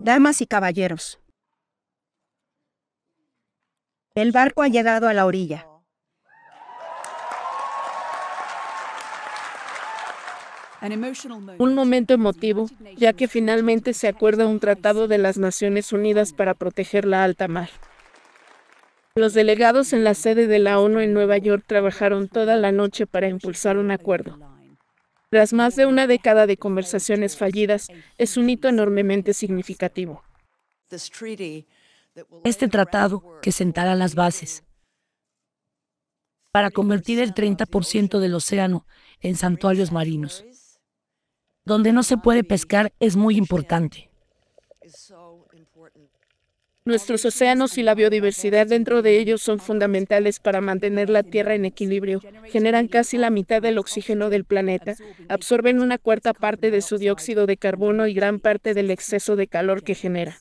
Damas y caballeros, el barco ha llegado a la orilla. Un momento emotivo, ya que finalmente se acuerda un tratado de las Naciones Unidas para proteger la alta mar. Los delegados en la sede de la ONU en Nueva York trabajaron toda la noche para impulsar un acuerdo. Tras más de una década de conversaciones fallidas, es un hito enormemente significativo. Este tratado que sentará las bases para convertir el 30% del océano en santuarios marinos, donde no se puede pescar, es muy importante. Nuestros océanos y la biodiversidad dentro de ellos son fundamentales para mantener la Tierra en equilibrio. Generan casi la mitad del oxígeno del planeta, absorben una cuarta parte de su dióxido de carbono y gran parte del exceso de calor que genera.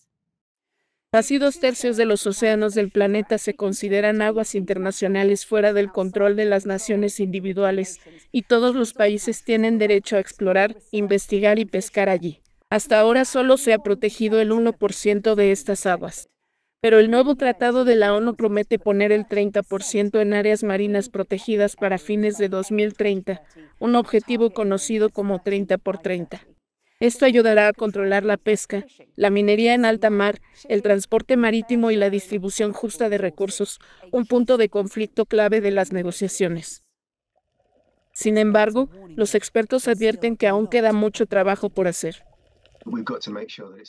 Casi dos tercios de los océanos del planeta se consideran aguas internacionales fuera del control de las naciones individuales, y todos los países tienen derecho a explorar, investigar y pescar allí. Hasta ahora solo se ha protegido el 1% de estas aguas. Pero el nuevo tratado de la ONU promete poner el 30% en áreas marinas protegidas para fines de 2030, un objetivo conocido como 30 por 30. Esto ayudará a controlar la pesca, la minería en alta mar, el transporte marítimo y la distribución justa de recursos, un punto de conflicto clave de las negociaciones. Sin embargo, los expertos advierten que aún queda mucho trabajo por hacer.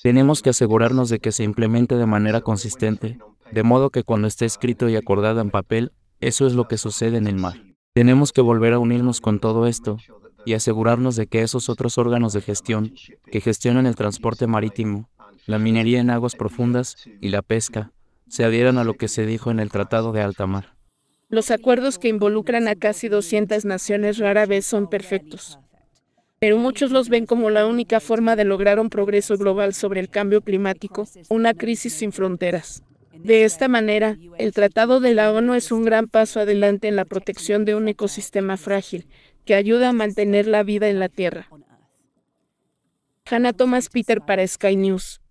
Tenemos que asegurarnos de que se implemente de manera consistente, de modo que cuando esté escrito y acordado en papel, eso es lo que sucede en el mar. Tenemos que volver a unirnos con todo esto y asegurarnos de que esos otros órganos de gestión que gestionan el transporte marítimo, la minería en aguas profundas y la pesca se adhieran a lo que se dijo en el Tratado de Alta Mar. Los acuerdos que involucran a casi 200 naciones rara vez son perfectos pero muchos los ven como la única forma de lograr un progreso global sobre el cambio climático, una crisis sin fronteras. De esta manera, el Tratado de la ONU es un gran paso adelante en la protección de un ecosistema frágil, que ayuda a mantener la vida en la Tierra. Hannah Thomas Peter para Sky News.